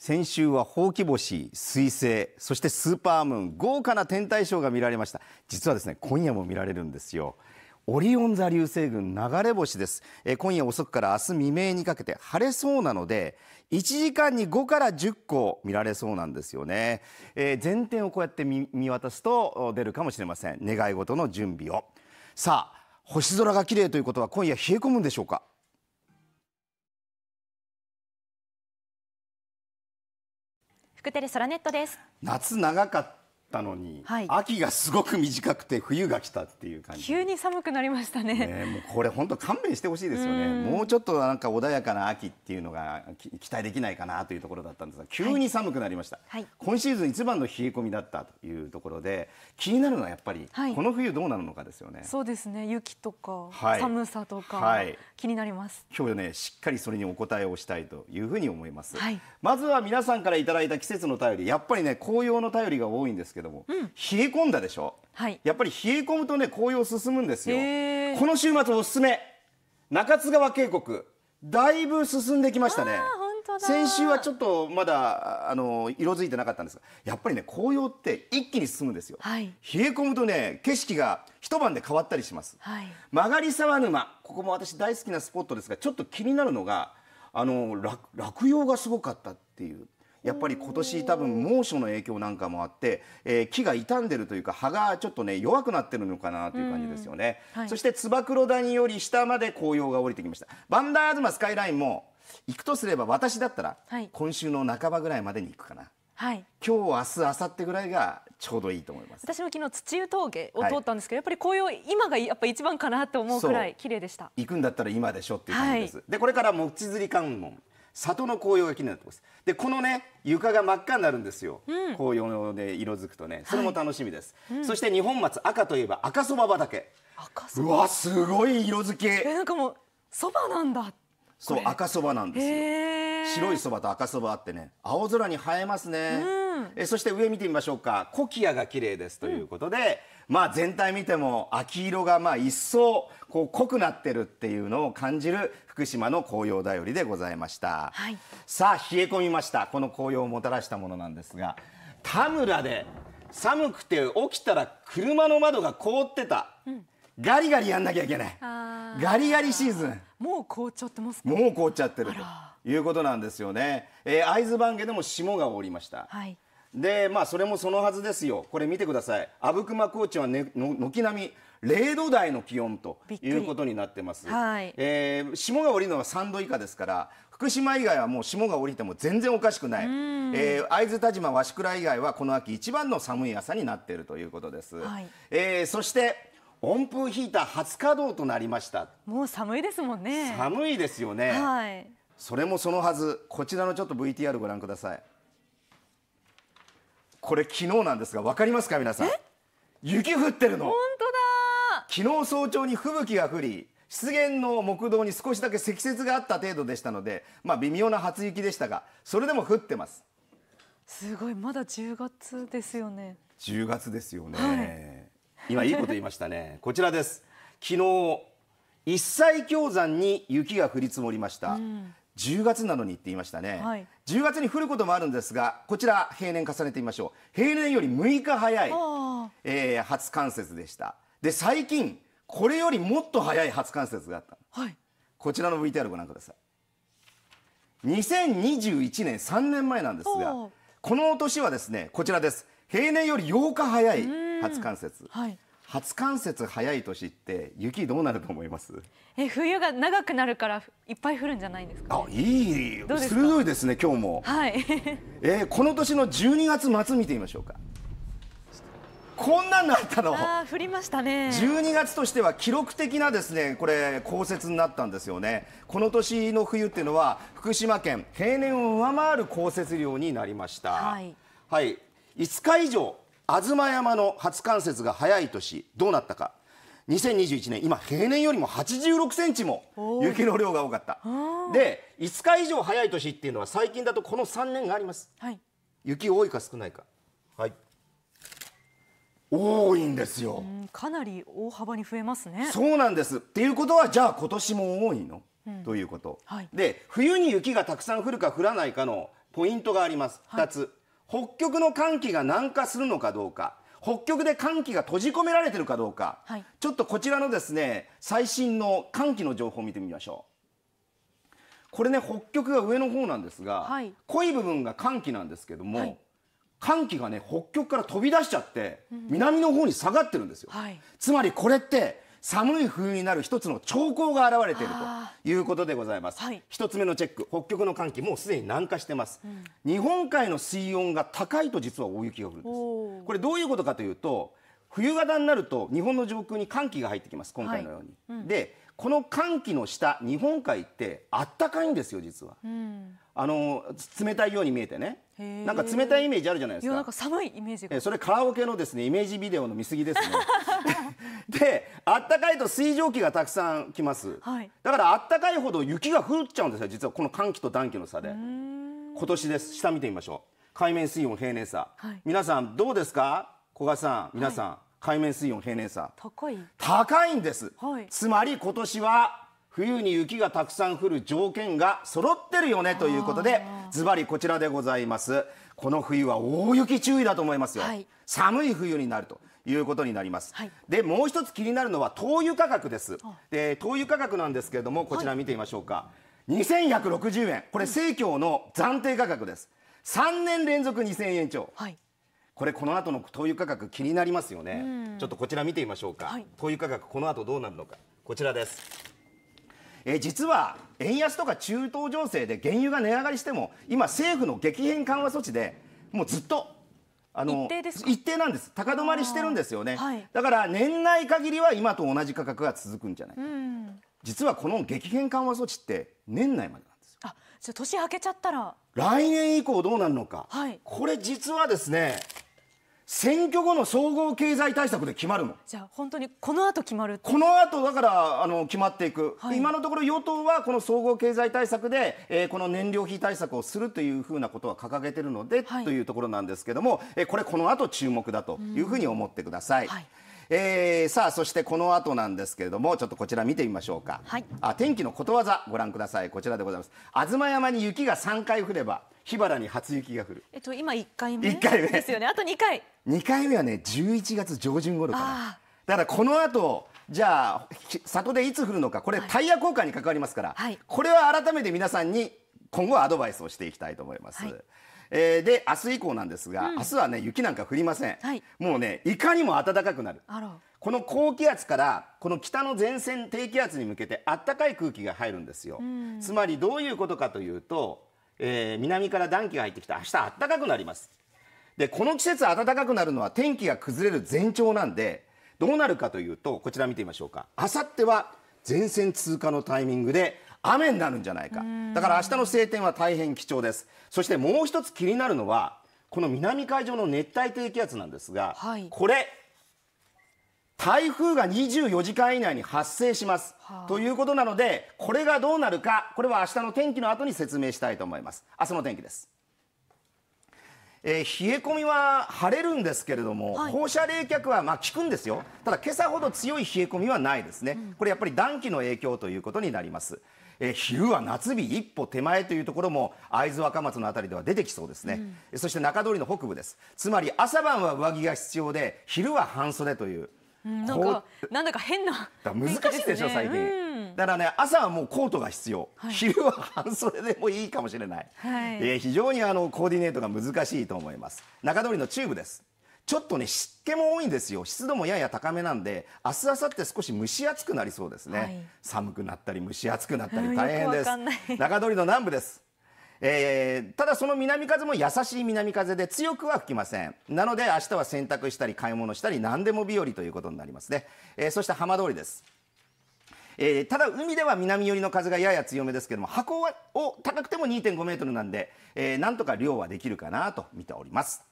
先週はほうき星、彗星、そしてスーパームーン、豪華な天体ショーが見られました。実はですね、今夜も見られるんですよ。オリオン座流星群流れ星です。え今夜遅くから明日未明にかけて晴れそうなので、1時間に5から10個見られそうなんですよね。えー、前天をこうやって見渡すと出るかもしれません。願い事の準備を。さあ、星空が綺麗ということは今夜冷え込むんでしょうかテレソラネットです夏長かったたのに、はい、秋がすごく短くて冬が来たっていう感じ急に寒くなりましたね、ね、もうこれ本当勘弁してほしいですよねもうちょっとなんか穏やかな秋っていうのが期待できないかなというところだったんですが急に寒くなりました、はい、今シーズン一番の冷え込みだったというところで気になるのはやっぱり、この冬どうなるのかですよねそうですね雪とか、寒さとか、はい、気になります今日ねしっかりそれにお答えをしたいというふうに思います、まずは皆さんからいただいた季節の便りやっぱりね紅葉の便りが多いんですけどけども、うん、冷え込んだでしょ、はい、やっぱり冷え込むとね紅葉進むんですよこの週末おすすめ中津川渓谷だいぶ進んできましたね先週はちょっとまだあの色づいてなかったんですがやっぱりね紅葉って一気に進むんですよ、はい、冷え込むとね景色が一晩で変わったりします、はい、曲沢沼ここも私大好きなスポットですがちょっと気になるのがあの落葉がすごかったっていうやっぱり今年多分猛暑の影響なんかもあって、えー、木が傷んでるというか葉がちょっとね弱くなってるのかなという感じですよね、はい、そしてつば黒谷より下まで紅葉が降りてきましたバンダーマスカイラインも行くとすれば私だったら、今週の半ばぐらいまでに行くかな。はい、今日明日明後日ぐらいがちょうどいいと思います私も昨日土湯峠を通ったんですけど、はい、やっぱり紅葉今がやっぱ一番かなと思うくらい綺麗でした行くんだったら今でしょっていう感じです、はい、でこれから木釣り観音里の紅葉がきれなとこですでこのね床が真っ赤になるんですよ、うん、紅葉で色づくとねそれも楽しみです、はいうん、そして二本松赤といえば赤そば畑うわすごい色づきえなんかもうそばなんだそう赤そばなんですよ白いそばと赤そばあってね青空に映えますね、うんえそして上見てみましょうかコキアが綺麗ですということで、うん、まあ全体見ても秋色がまあ一層こう濃くなってるっていうのを感じる福島の紅葉だよりでございました、はい、さあ冷え込みましたこの紅葉をもたらしたものなんですが田村で寒くて起きたら車の窓が凍ってた、うんガリガリやんなきゃいけないガリガリシーズンもう凍っちゃってますもう凍っちゃってるということなんですよね、えー、会津番家でも霜が降りました、はい、でまあそれもそのはずですよこれ見てください阿武隈高地は、ね、軒並み0度台の気温ということになってます、はいえー、霜が降りるのは3度以下ですから福島以外はもう霜が降りても全然おかしくない、えー、会津田島鷲倉以外はこの秋一番の寒い朝になっているということです、はい、えー、そして温風ヒーター初稼働となりましたもう寒いですもんね寒いですよね、はい、それもそのはずこちらのちょっと VTR ご覧くださいこれ昨日なんですが分かりますか皆さん雪降ってるの本当だ昨日早朝に吹雪が降り湿原の木道に少しだけ積雪があった程度でしたのでまあ微妙な初雪でしたがそれでも降ってますすごいまだ10月ですよね10月ですよね、はい今いいこと言いましたねこちらです昨日一切氷山に雪が降り積もりました、うん、10月なのにって言いましたね、はい、10月に降ることもあるんですがこちら平年重ねてみましょう平年より6日早い、えー、初冠雪でしたで最近これよりもっと早い初冠雪があった、はい、こちらの VTR ご覧ください2021年3年前なんですがこの年はですねこちらです平年より8日早い、うん初冠雪、はい、初冠雪早い年って雪どうなると思いますえ冬が長くなるからいっぱい降るんじゃないですか、ね、あいい鋭いですね今日もはい えー、この年の12月末見てみましょうかこんなんなったのあ降りましたね12月としては記録的なですねこれ降雪になったんですよねこの年の冬っていうのは福島県平年を上回る降雪量になりました、はい、はい、5日以上妻山の初冠雪が早い年どうなったか2021年今平年よりも86センチも雪の量が多かったで5日以上早い年っていうのは最近だとこの3年があります、はい、雪多いか少ないかはい多いんですよかなり大幅に増えますねそうなんですっていうことはじゃあ今年も多いの、うん、ということ、はい、で冬に雪がたくさん降るか降らないかのポイントがあります2つ、はい北極の寒気が南下するのかどうか北極で寒気が閉じ込められてるかどうか、はい、ちょっとこちらのですね最新の寒気の情報を見てみましょうこれね北極が上の方なんですが、はい、濃い部分が寒気なんですけども、はい、寒気がね北極から飛び出しちゃって、南の方に下がってるんですよ、つまりこれって寒い冬になる一つの兆候が現れているということでございます、はい、一つ目のチェック北極の寒気もうすでに南下してます、うん、日本海の水温が高いと実は大雪が降るんですこれどういうことかというと冬型になると日本の上空に寒気が入ってきます今回のように、はいうん、でこの寒気の下日本海ってあったかいんですよ実は、うん、あの冷たいように見えてねなんか冷たいイメージあるじゃないですかなんか寒いイメージがそれカラオケのですねイメージビデオの見過ぎですね であったかいと水蒸気がたくさん来ます、はい、だからあったかいほど雪が降っちゃうんですよ実はこの寒気と暖気の差で今年です下見てみましょう海面水温平年差、はい、皆さんどうですか古賀さん皆さん、はい海面水温平年差高い高いんです、はい、つまり今年は冬に雪がたくさん降る条件が揃ってるよねということでズバリこちらでございますこの冬は大雪注意だと思いますよ、はい、寒い冬になるということになります、はい、でもう一つ気になるのは灯油価格ですで灯油価格なんですけれどもこちら見てみましょうか、はい、2160円これ生協の暫定価格です3年連続2000円超、はいこれこの後の灯油価格気になりますよね、うん、ちょっとこちら見てみましょうか、はい、灯油価格この後どうなるのかこちらですえ実は円安とか中東情勢で原油が値上がりしても今政府の激変緩和措置でもうずっとあの一定です一定なんです高止まりしてるんですよね、はい、だから年内限りは今と同じ価格が続くんじゃないか、うん、実はこの激変緩和措置って年内までなんですよあじゃあ年明けちゃったら来年以降どうなるのか、はい、これ実はですね選挙後の総合経済対策で決まるのじゃあ本当にこの後決まるこの後だからあの決まっていく、はい、今のところ与党はこの総合経済対策で、えー、この燃料費対策をするというふうなことは掲げてるので、はい、というところなんですけども、えー、これこの後注目だというふうに思ってください。はい、えー、さあそしてこの後なんですけれどもちょっとこちら見てみましょうか、あ天気のことわざご覧くださいこちらでございます東山に雪が3回降れば桧原に初雪が降る。えっと今一回目。一回目ですよね。あと二回。二回目はね11月上旬頃かな。だからこの後じゃあ里でいつ降るのかこれタイヤ交換に関わりますから、はい、これは改めて皆さんに今後アドバイスをしていきたいと思います。はい、えー、で明日以降なんですが、うん、明日はね雪なんか降りません、はい、もうねいかにも暖かくなるこの高気圧からこの北の前線低気圧に向けてあったかい空気が入るんですよ、うん、つまりどういうことかというとえー、南から暖気が入ってきて明日暖かくなりますでこの季節暖かくなるのは天気が崩れる前兆なんでどうなるかというとこちら見てみましょうかあさっては前線通過のタイミングで雨になるんじゃないかだから明日の晴天は大変貴重ですそしてもう一つ気になるのはこの南海上の熱帯低気圧なんですが、はい、これ台風が24時間以内に発生します、はあ、ということなのでこれがどうなるかこれは明日の天気の後に説明したいと思います明日の天気です、えー、冷え込みは晴れるんですけれども、はい、放射冷却はまあ効くんですよただ今朝ほど強い冷え込みはないですね、これやっぱり暖気の影響ということになります、え昼は夏日一歩手前というところも会津若松の辺りでは出てきそうですね、うん、そして中通りの北部ですつまり朝晩は上着が必要で昼は半袖というなんかなんだか変な難しいでしょ、ね、最近、うん、だからね朝はもうコートが必要、はい、昼は半袖でもいいかもしれない、はい、えー、非常にあのコーディネートが難しいと思います中通りのチューブですちょっとね湿気も多いんですよ湿度もやや高めなんで明日明後日少し蒸し暑くなりそうですね、はい、寒くなったり蒸し暑くなったり 大変です中通りの南部ですえー、ただその南風も優しい南風で強くは吹きませんなので明日は洗濯したり買い物したり何でも日和ということになりますね、えー、そして浜通りですえー、ただ海では南寄りの風がやや強めですけども箱はを高くても2.5メートルなんで、えー、なんとか量はできるかなと見ております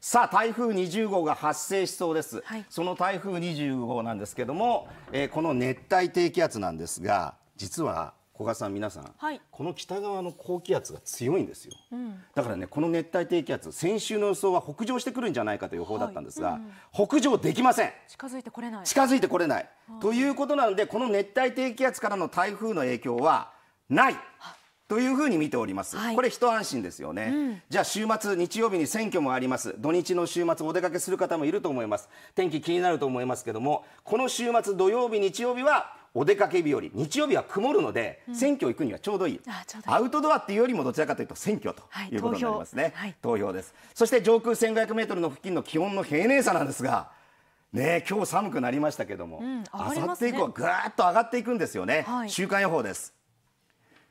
さあ台風20号が発生しそうです、はい、その台風20号なんですけども、えー、この熱帯低気圧なんですが実は古賀さん皆さん、はい、この北側の高気圧が強いんですよ、うん、だからねこの熱帯低気圧先週の予想は北上してくるんじゃないかという予報だったんですが、はいうん、北上できません近づいてこれない近づいてこれない、はい、ということなのでこの熱帯低気圧からの台風の影響はないというふうに見ております、これ一安心ですよね、うん、じゃあ週末日曜日に選挙もあります土日の週末お出かけする方もいると思います天気気になると思いますけどもこの週末土曜日日曜日はお出かけ日和日曜日は曇るので、うん、選挙行くにはちょうどいいアウトドアっていうよりもどちらかというと選挙ということになりますね、はい投票はい、投票ですそして上空1500メートルの付近の気温の平年差なんですがね今日寒くなりましたけども、うんね、あさって以降はぐーっと上がっていくんですよね、はい、週間予報です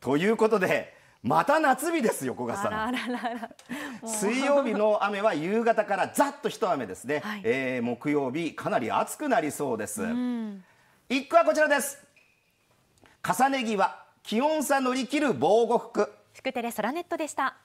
ということでまた夏日ですよ、古さん水曜日の雨は夕方からざっと一雨ですね、はい、えー、木曜日、かなり暑くなりそうです。うん一句はこちらです重ね着は気温差乗り切る防護服福テレソラネットでした